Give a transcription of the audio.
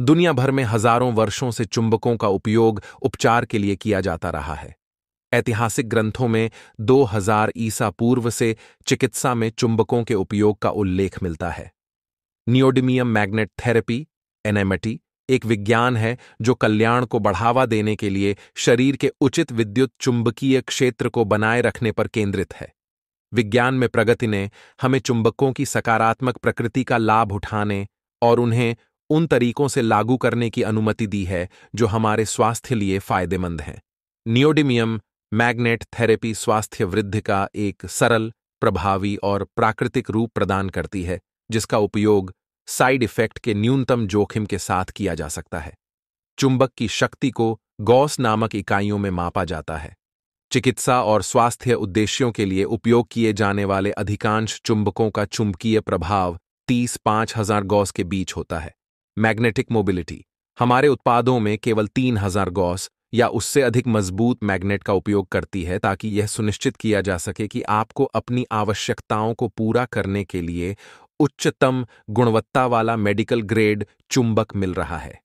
दुनिया भर में हजारों वर्षों से चुंबकों का उपयोग उपचार के लिए किया जाता रहा है ऐतिहासिक ग्रंथों में 2000 ईसा पूर्व से चिकित्सा में चुंबकों के उपयोग का उल्लेख मिलता है नियोडिमियम मैग्नेट थेरेपी एनेमेटी एक विज्ञान है जो कल्याण को बढ़ावा देने के लिए शरीर के उचित विद्युत चुंबकीय क्षेत्र को बनाए रखने पर केंद्रित है विज्ञान में प्रगति ने हमें चुंबकों की सकारात्मक प्रकृति का लाभ उठाने और उन्हें उन तरीकों से लागू करने की अनुमति दी है जो हमारे स्वास्थ्य लिए फायदेमंद हैं नियोडिमियम मैग्नेट थेरेपी स्वास्थ्य वृद्धि का एक सरल प्रभावी और प्राकृतिक रूप प्रदान करती है जिसका उपयोग साइड इफेक्ट के न्यूनतम जोखिम के साथ किया जा सकता है चुंबक की शक्ति को गौस नामक इकाइयों में मापा जाता है चिकित्सा और स्वास्थ्य उद्देश्यों के लिए उपयोग किए जाने वाले अधिकांश चुंबकों का चुंबकीय प्रभाव तीस पांच हजार गौस के बीच होता है मैग्नेटिक मोबिलिटी हमारे उत्पादों में केवल 3000 गॉस या उससे अधिक मजबूत मैग्नेट का उपयोग करती है ताकि यह सुनिश्चित किया जा सके कि आपको अपनी आवश्यकताओं को पूरा करने के लिए उच्चतम गुणवत्ता वाला मेडिकल ग्रेड चुंबक मिल रहा है